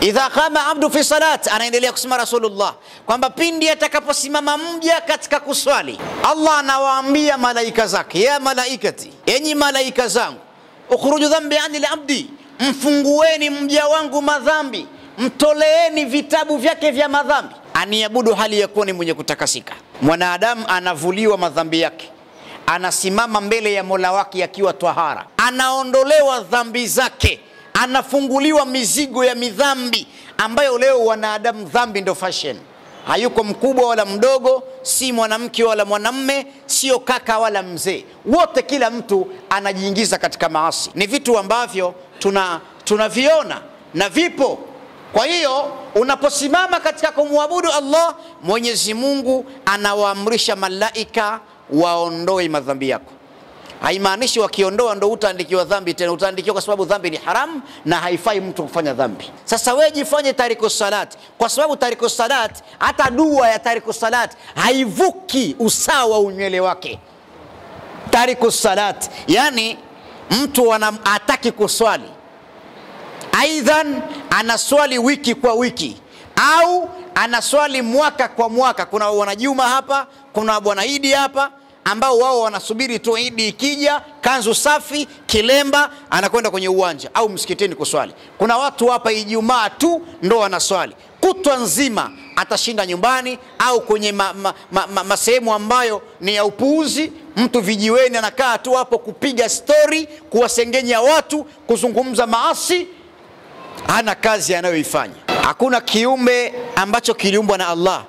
idha qama abdu fi salat, anaendelea kusema Rasulullah kwamba pindi atakaposimama mja katika kuswali, Allah anawaambia malaika zake, ya malaikati, enyi malaika zangu, ukhruju dhambi anil abdi, mfungueni mja wangu madhambi, mtoleeni vitabu vyake vya madhambi, aniabudu hali ya kuwa ni mwenye kutakasika. Mwanadamu anavuliwa madhambi yake, anasimama mbele ya mola wake akiwa twahara, anaondolewa dhambi zake anafunguliwa mizigo ya midhambi ambayo leo wanadamu, dhambi ndo fashion. Hayuko mkubwa wala mdogo, si mwanamke wala mwanamme, sio kaka wala mzee, wote, kila mtu anajiingiza katika maasi. Ni vitu ambavyo tuna tunaviona na vipo. Kwa hiyo unaposimama katika kumwabudu Allah, Mwenyezi Mungu anawaamrisha malaika waondoe madhambi yako. Haimaanishi wakiondoa ndo utaandikiwa dhambi tena, utaandikiwa kwa sababu dhambi ni haramu na haifai mtu kufanya dhambi. Sasa wewe jifanye tariku salat, kwa sababu tariku salat, hata dua ya tariku salat haivuki usawa unywele wake. Tariku salat, yani mtu hataki kuswali, aidhan anaswali wiki kwa wiki au anaswali mwaka kwa mwaka. Kuna wanajuma hapa, kuna bwana Idi hapa ambao wao wanasubiri tu Idi ikija, kanzu safi, kilemba, anakwenda kwenye uwanja au msikitini kuswali. Kuna watu hapa Ijumaa tu ndo wanaswali kutwa nzima, atashinda nyumbani au kwenye masehemu ma, ma, ma, ma, ambayo ni ya upuuzi. Mtu vijiweni anakaa tu hapo kupiga stori, kuwasengenya watu, kuzungumza maasi, hana kazi anayoifanya. Hakuna kiumbe ambacho kiliumbwa na Allah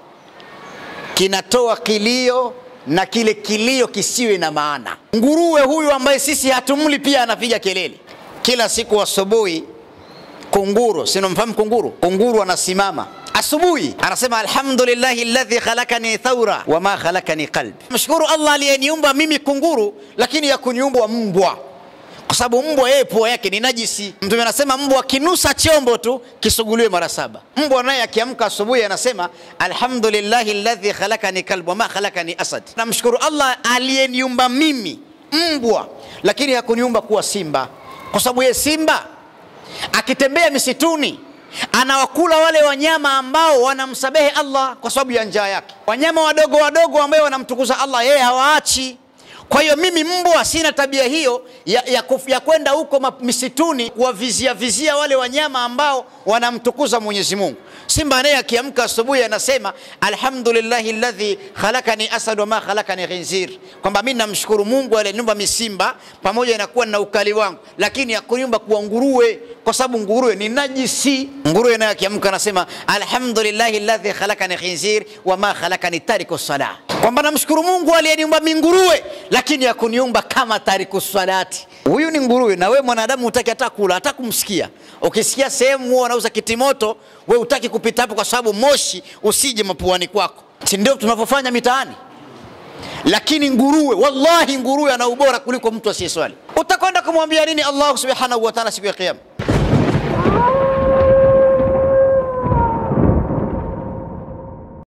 kinatoa kilio na kile kilio kisiwe na maana. Nguruwe huyu ambaye sisi hatumli pia anapiga kelele kila siku asubuhi. Kunguru, sinamfahamu kunguru? Kunguru anasimama asubuhi anasema alhamdulillah alladhi khalakani thaura wama khalakani qalbi, mshukuru Allah aliyeniumba mimi kunguru, lakini ya mbwa kwa sababu mbwa yeye pua yake ni najisi. Mtume anasema mbwa akinusa chombo tu kisuguliwe mara saba. Mbwa naye akiamka asubuhi anasema alhamdulillahi alladhi khalakani kalbu wama khalakani asad, namshukuru Allah aliyeniumba mimi mbwa, lakini hakuniumba kuwa simba, kwa sababu yeye simba akitembea misituni anawakula wale wanyama ambao wanamsabehe Allah kwa sababu ya njaa yake. Wanyama wadogo wadogo ambao wanamtukuza Allah yeye hawaachi. Kwa hiyo mimi mbwa sina tabia hiyo ya, ya, kuf, ya kwenda huko misituni kuwavizia vizia wale wanyama ambao wanamtukuza Mwenyezi Mungu. Simba naye akiamka asubuhi anasema alhamdulillahi alladhi khalakani asad wa ma khalakani khinzir, kwamba mimi namshukuru Mungu aliyeniumba misimba pamoja na kuwa na ukali wangu, lakini akunyumba kuwa nguruwe, kwa sababu nguruwe ni najisi. Nguruwe naye akiamka anasema alhamdulillahi alladhi khalakani khinzir wa ma khalakani tariku salah, kwamba namshukuru Mungu aliyeniumba minguruwe lakini ya kuniumba kama tariku salati. Huyu ni nguruwe, na we mwanadamu hutaki hata kula hata kumsikia. Ukisikia sehemu huo wanauza kitimoto, we hutaki kupita hapo, kwa sababu moshi usije mapuani kwako, si ndio tunavyofanya mitaani? Lakini nguruwe, wallahi, nguruwe ana ubora kuliko mtu asiyeswali. Utakwenda kumwambia nini Allah subhanahu wa ta'ala siku ya Kiyama?